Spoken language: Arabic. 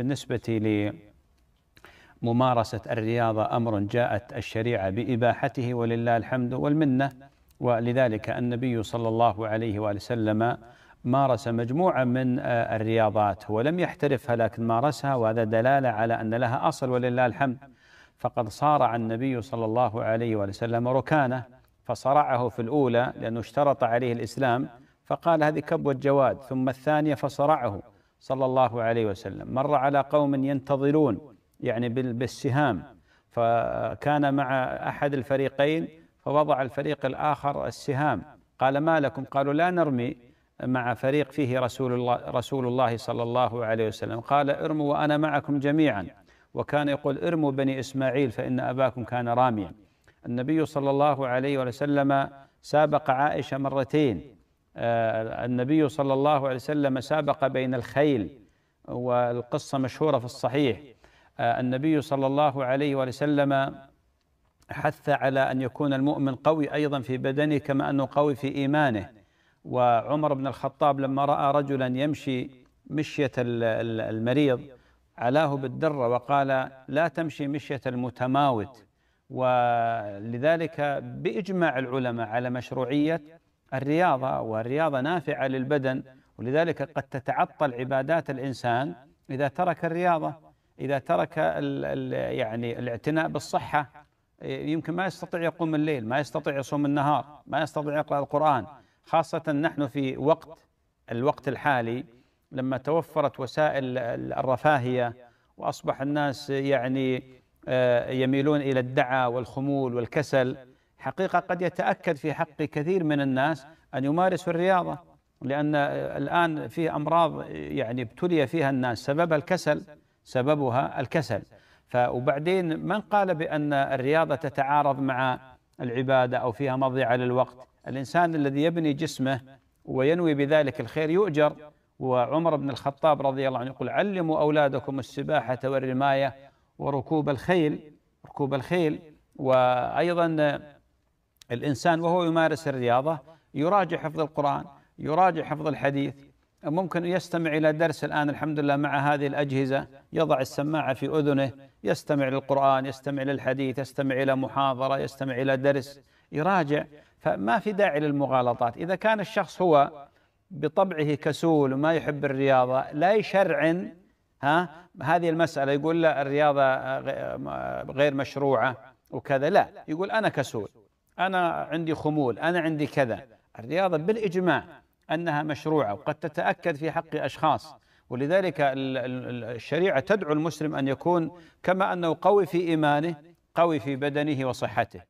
بالنسبة لممارسة الرياضة أمر جاءت الشريعة بإباحته ولله الحمد والمنة ولذلك النبي صلى الله عليه وآله وسلم مارس مجموعة من آه، الرياضات ولم يحترفها لكن مارسها وهذا دلالة على أن لها أصل ولله الحمد فقد صارع النبي صلى الله عليه وآله وسلم ركانه فصرعه في الأولى لأنه اشترط عليه الإسلام فقال هذه كبوة جواد ثم الثانية فصرعه صلى الله عليه وسلم مر على قوم ينتظرون يعني بالسهام فكان مع احد الفريقين فوضع الفريق الاخر السهام قال ما لكم قالوا لا نرمي مع فريق فيه رسول الله رسول الله صلى الله عليه وسلم قال ارموا وانا معكم جميعا وكان يقول ارموا بني اسماعيل فان اباكم كان راميا النبي صلى الله عليه وسلم سابق عائشه مرتين آه، النبي صلى الله عليه وسلم سابق بين الخيل والقصة مشهورة في الصحيح آه، النبي صلى الله عليه وسلم حث على أن يكون المؤمن قوي أيضا في بدنه كما أنه قوي في إيمانه وعمر بن الخطاب لما رأى رجلا يمشي مشية المريض علاه بالدرة وقال لا تمشي مشية المتماوت ولذلك بإجماع العلماء على مشروعية الرياضة والرياضة نافعة للبدن ولذلك قد تتعطل عبادات الإنسان إذا ترك الرياضة إذا ترك الـ الـ يعني الاعتناء بالصحة يمكن ما يستطيع يقوم الليل ما يستطيع يصوم النهار ما يستطيع يقرأ القرآن خاصة نحن في وقت الوقت الحالي لما توفرت وسائل الرفاهية وأصبح الناس يعني آه، يميلون إلى الدعة والخمول والكسل حقيقة قد يتأكد في حق كثير من الناس أن يمارسوا الرياضة لأن الآن فيه أمراض يعني ابتلي فيها الناس سببها الكسل سببها الكسل وبعدين من قال بأن الرياضة تتعارض مع العبادة أو فيها مضيعة للوقت الإنسان الذي يبني جسمه وينوي بذلك الخير يؤجر وعمر بن الخطاب رضي الله عنه يقول علموا أولادكم السباحة والرماية وركوب الخيل ركوب الخيل وأيضا الإنسان وهو يمارس الرياضة يراجع حفظ القرآن يراجع حفظ الحديث ممكن يستمع إلى درس الآن الحمد لله مع هذه الأجهزة يضع السماعة في أذنه يستمع للقرآن يستمع للحديث يستمع إلى محاضرة يستمع إلى درس يراجع فما في داعي للمغالطات إذا كان الشخص هو بطبعه كسول وما يحب الرياضة لا يشرع ها هذه المسألة يقول لا الرياضة غير مشروعة وكذا لا يقول أنا كسول أنا عندي خمول أنا عندي كذا الرياضة بالإجماع أنها مشروعة وقد تتأكد في حق أشخاص ولذلك الشريعة تدعو المسلم أن يكون كما أنه قوي في إيمانه قوي في بدنه وصحته